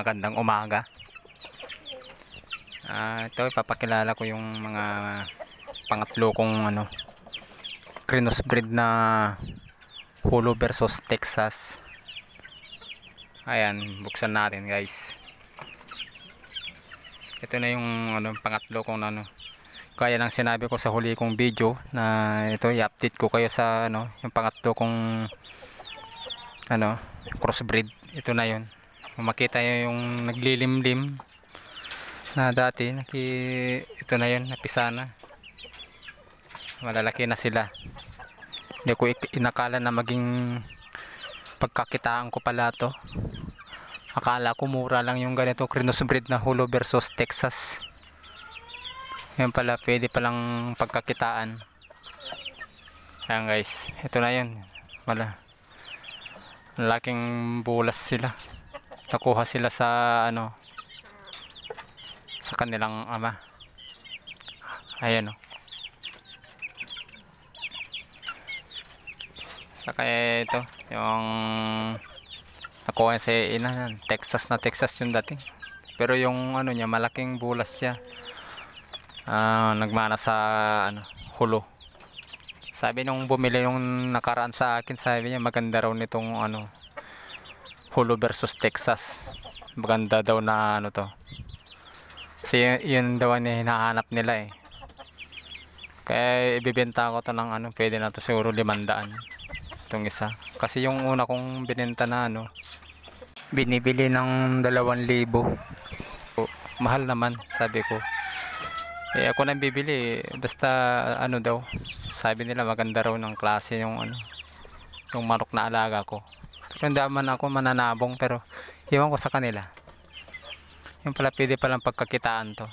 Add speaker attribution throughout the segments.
Speaker 1: magandang umaga uh, ito ipapakilala ko yung mga pangatlo kong ano crinos breed na Holo versus Texas ayan buksan natin guys ito na yung ano, pangatlo kong ano kaya lang sinabi ko sa huli kong video na ito i-update ko kayo sa ano yung pangatlo kong ano crossbreed ito na yun makita nyo yung naglilimlim na dati naki, ito na yun napisa na malalaki na sila hindi ko inakala na maging pagkakitaan ko pala to akala ko mura lang yung ganito crinos breed na hulo versus texas yun pala pwede palang pagkakitaan ayan guys ito na yun wala laking bulas sila nakuha sila sa ano sa kanilang ama ayan o oh. saka ito yung nakuha sa ina Texas na Texas yung dating pero yung ano niya malaking bulas siya uh, nagmana sa ano hulo sabi nung bumili yung nakaraan sa akin sabi niya maganda raw nitong ano Holo versus Texas maganda daw na ano to kasi yun, yun daw ang hinahanap nila eh kaya ibibenta ko to ng ano pwede na to siguro limandaan itong isa kasi yung una kong binenta na ano binibili ng 2,000 oh, mahal naman sabi ko eh ako nang bibili basta ano daw sabi nila maganda raw ng klase yung ano yung manok na alaga ko hindi man ako mananabong pero iwan ko sa kanila. Yung pala pwede palang pagkakitaan to.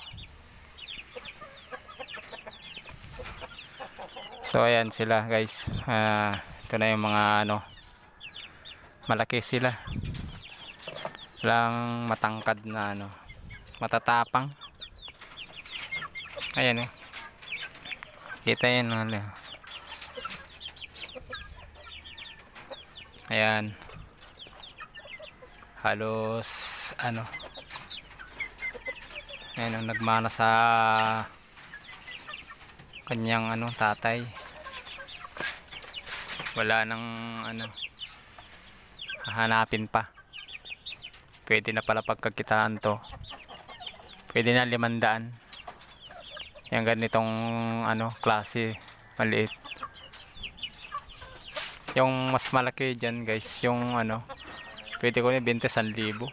Speaker 1: So ayan sila guys. Uh, ito na yung mga ano. Malaki sila. Lang matangkad na ano. Matatapang. Ayan eh. Kita yun. Ayan. Ayan halos ano ayun ang nagmana sa kanyang ano tatay wala nang ano hahanapin pa pwede na pala pagkakitaan to pwede na limandaan yung ganitong ano klase maliit yung mas malaki dyan guys yung ano Pwede ko na 20,000.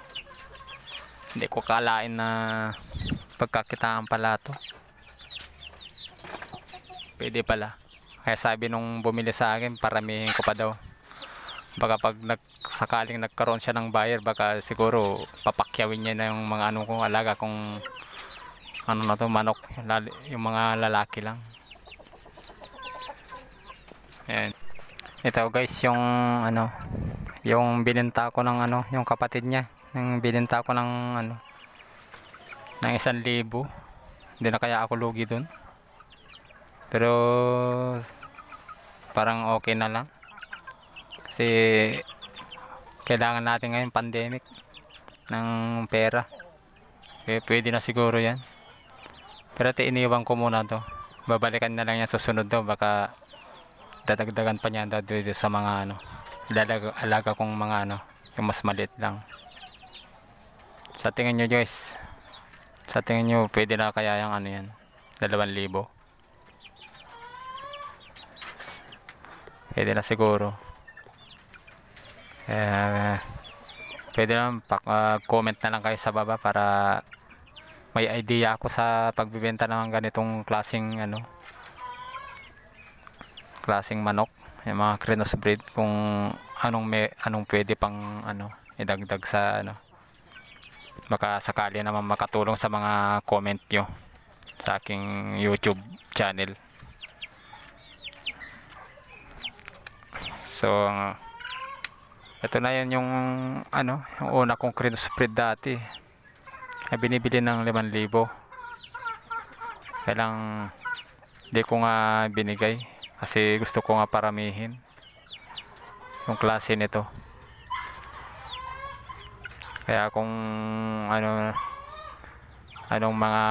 Speaker 1: Hindi ko kalain na pagkakitaan pala to. Pwede pala. Kaya sabi nung bumili sa akin, paramihin ko pa daw. Baka pag nag, sakaling nagkaroon siya ng buyer, baka siguro papakyawin niya na yung mga anong kong alaga kung ano na to, manok, lali, yung mga lalaki lang. Ayan. Ito guys, yung ano, yung bininta ko ng ano yung kapatid niya yung bininta ko ng ano ng isang libo hindi na kaya ako lugi dun pero parang okay na lang kasi kailangan natin ngayon pandemic ng pera okay, eh, pwede na siguro yan pero iniwan ko muna to babalikan na lang yan susunod daw baka dadagdagan pa niya dito sa mga ano dalaga, alaga kong mga ano yung mas maliit lang sa tingin nyo guys sa tingin nyo pwede na kaya yung ano yan 2,000 pwede na siguro eh, pwede na uh, comment na lang kayo sa baba para may idea ako sa pagbibenta ng ganitong klasing ano klasing manok yung mga Krenos breed kung anong may anong pwede pang ano idagdag sa ano baka sakali naman makatulong sa mga comment nyo sa aking YouTube channel so ito na yan yung ano yung una kong Krenos breed dati ay binibili ng 5,000 kailang hindi ko nga binigay kasi gusto ko nga paramihin yung klase nito kaya kung ano anong mga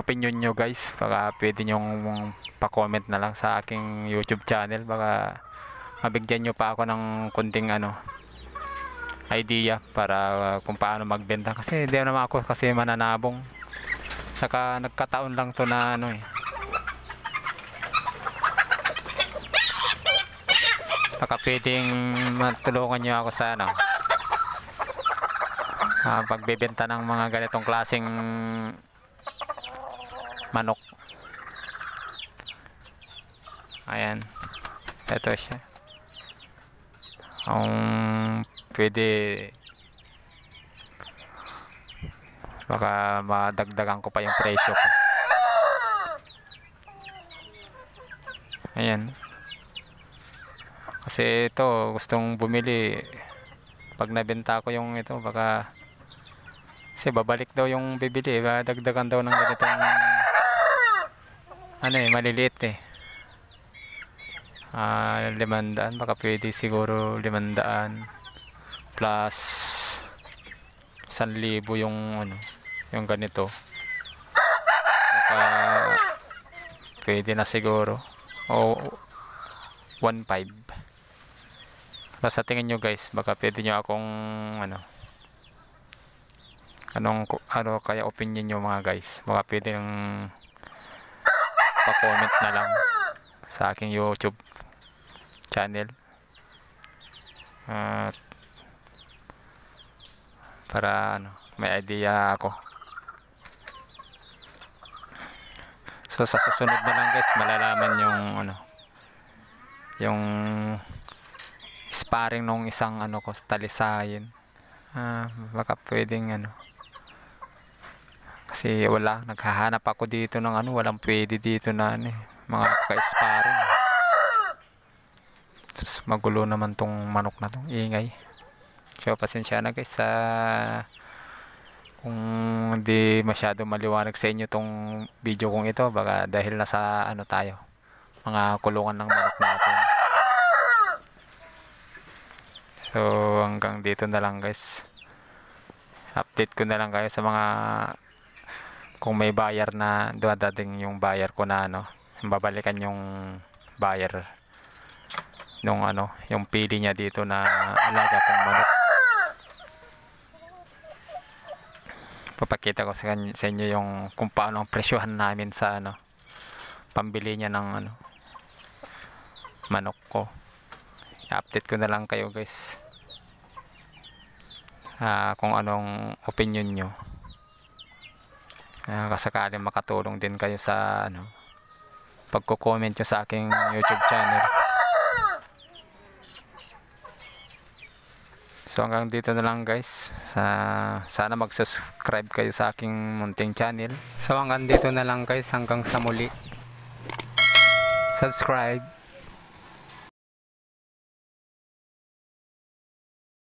Speaker 1: opinion nyo guys baka pwede nyong pa-comment na lang sa aking youtube channel baka mabigyan nyo pa ako ng kunting ano idea para uh, kung paano magbenta kasi hindi naman ako kasi mananabong saka nagkataon lang to na ano eh baka pwedeng matulungan nyo ako sa ano uh, pagbebenta ng mga ganitong klaseng manok ayan ito siya ang pwede baka madagdagan ko pa yung presyo ko ayan kasi ito, gustong bumili. Pag nabenta ko yung ito, baka... Kasi babalik daw yung bibili. Dagdagan daw ng ganitong... Ano eh, maliliit eh. Ah, limandaan. Baka pwede siguro limandaan. Plus... San libo yung ano, yung ganito. Baka... Pwede na siguro. O... 1.5 tapos sa tingin nyo guys, baka pwede nyo akong ano anong ano kaya opinion nyo mga guys. Baka pwede nang pa-comment na lang sa aking YouTube channel. At para ano, may idea ako. So sa susunod na lang guys, malalaman yung ano yung sparring nung isang ano ko talisayin ah, baka pwedeng ano kasi wala naghahanap ako dito ng ano walang pwede dito na ano, eh, mga ka-sparring Tapos magulo naman tong manok na tong ingay so pasensya na guys sa kung hindi masyado maliwanag sa inyo tong video kong ito baka dahil nasa ano tayo mga kulungan ng manok natin So hanggang dito na lang guys. Update ko na lang kayo sa mga kung may buyer na dumadating yung buyer ko na ano, babalikan yung buyer nung ano, yung pili niya dito na alaga kong manok. Papakita ko sa, sa inyo yung kung paano ang presyohan namin sa ano, pambili niya ng ano, manok ko update ko na lang kayo guys uh, kung anong opinion nyo uh, ah, kasakaling makatulong din kayo sa ano pagko-comment nyo sa aking youtube channel so hanggang dito na lang guys sa sana mag-subscribe kayo sa aking munting channel so hanggang dito na lang guys hanggang sa muli subscribe